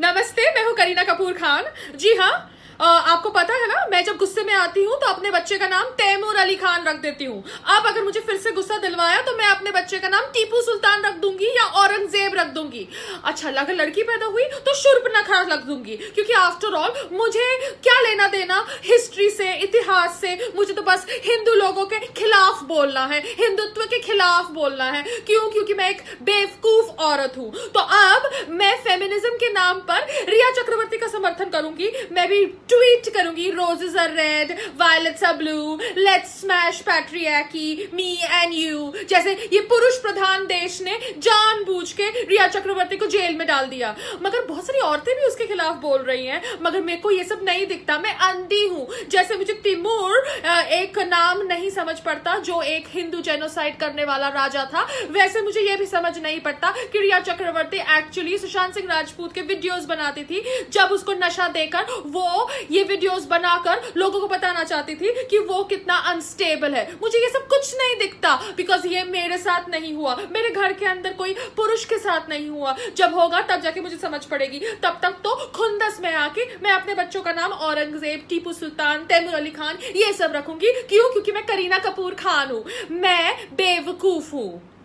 नमस्ते मैं हूँ करीना कपूर खान जी हाँ आ, आपको पता है ना मैं जब गुस्से में आती हूँ तो अपने बच्चे का नाम तैमूर अली खान रख देती हूँ अब अगर मुझे फिर से गुस्सा दिलवाया तो मैं अपने बच्चे का नाम टीपू सुल्तान रख दूंगी या औरंगजेब रख दूंगी अच्छा अगर लड़की पैदा हुई तो शुर्प नखरा रख दूंगी क्योंकि आफ्टर ऑल मुझे क्या लेना देना हिस्ट्री से इतिहास से मुझे तो बस हिंदू लोगों के खिलाफ बोलना है हिंदुत्व के खिलाफ बोलना है क्यों क्योंकि मैं एक बेवकूफ औरत हूं तो अब मैं फेमिनिज्म के नाम पर रिया चक्रवर्ती का समर्थन करूंगी मैं भी ट्वीट करूंगी roses are red violets are blue let's smash patriarchy me and you जैसे ये पुरुष प्रधान देश ने जानबूझ के रिया चक्रवर्ती को जेल में डाल दिया मगर बहुत सारी औरतें भी उसके खिलाफ बोल रही हैं मगर मेरे को ये सब नहीं दिखता मैं अंधी हूं जैसे मुझे तिमूर एक नाम नहीं समझ पड़ता जो एक हिंदू जेनोसाइड करने वाला राजा था वैसे मुझे ये भी समझ नहीं पड़ता कि रिया चक्रवर्ती एक्चुअली सुशांत सिंह राजपूत के वीडियोज बनाती थी जब उसको नशा देकर वो ये वीडियोस बनाकर लोगों को बताना चाहती थी कि वो कितना अनस्टेबल है मुझे ये सब कुछ नहीं दिखता बिकॉज ये मेरे साथ नहीं हुआ मेरे घर के अंदर कोई पुरुष के साथ नहीं हुआ जब होगा तब जाके मुझे समझ पड़ेगी तब तक तो खुंदस में आके मैं अपने बच्चों का नाम औरंगजेब टीपू सुल्तान तैमूर अली खान ये सब रखूंगी क्यों क्योंकि मैं करीना कपूर खान हूं मैं बेवकूफ हूं